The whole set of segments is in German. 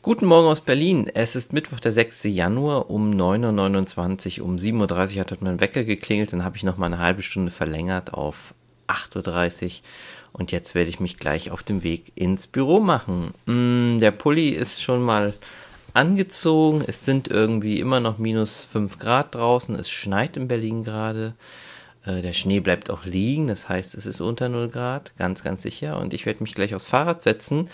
Guten Morgen aus Berlin. Es ist Mittwoch, der 6. Januar um 9.29 Uhr. Um 7.30 Uhr hat mein Wecker geklingelt. Dann habe ich noch mal eine halbe Stunde verlängert auf 8.30 Uhr. Und jetzt werde ich mich gleich auf dem Weg ins Büro machen. Mm, der Pulli ist schon mal angezogen. Es sind irgendwie immer noch minus 5 Grad draußen. Es schneit in Berlin gerade. Äh, der Schnee bleibt auch liegen, das heißt, es ist unter 0 Grad, ganz, ganz sicher. Und ich werde mich gleich aufs Fahrrad setzen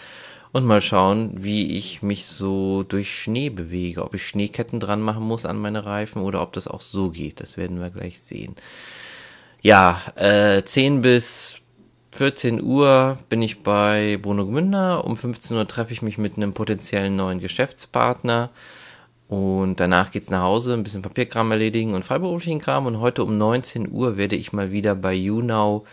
und mal schauen, wie ich mich so durch Schnee bewege, ob ich Schneeketten dran machen muss an meine Reifen oder ob das auch so geht. Das werden wir gleich sehen. Ja, äh, 10 bis 14 Uhr bin ich bei Bruno Gmünder. Um 15 Uhr treffe ich mich mit einem potenziellen neuen Geschäftspartner. Und danach geht's nach Hause, ein bisschen Papierkram erledigen und freiberuflichen Kram. Und heute um 19 Uhr werde ich mal wieder bei YouNow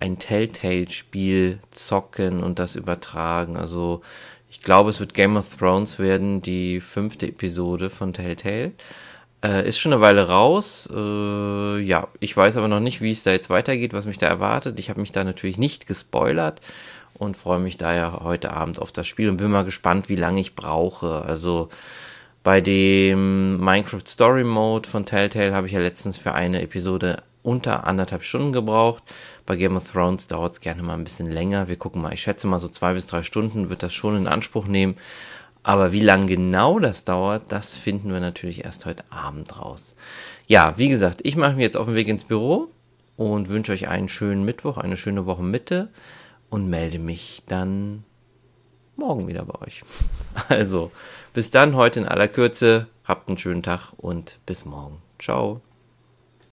ein Telltale-Spiel zocken und das übertragen. Also ich glaube, es wird Game of Thrones werden, die fünfte Episode von Telltale. Äh, ist schon eine Weile raus. Äh, ja, ich weiß aber noch nicht, wie es da jetzt weitergeht, was mich da erwartet. Ich habe mich da natürlich nicht gespoilert und freue mich da ja heute Abend auf das Spiel und bin mal gespannt, wie lange ich brauche. Also bei dem Minecraft Story Mode von Telltale habe ich ja letztens für eine Episode unter anderthalb Stunden gebraucht. Bei Game of Thrones dauert es gerne mal ein bisschen länger. Wir gucken mal. Ich schätze mal so zwei bis drei Stunden wird das schon in Anspruch nehmen. Aber wie lange genau das dauert, das finden wir natürlich erst heute Abend raus. Ja, wie gesagt, ich mache mich jetzt auf den Weg ins Büro und wünsche euch einen schönen Mittwoch, eine schöne Wochenmitte und melde mich dann morgen wieder bei euch. Also, bis dann heute in aller Kürze, habt einen schönen Tag und bis morgen. Ciao.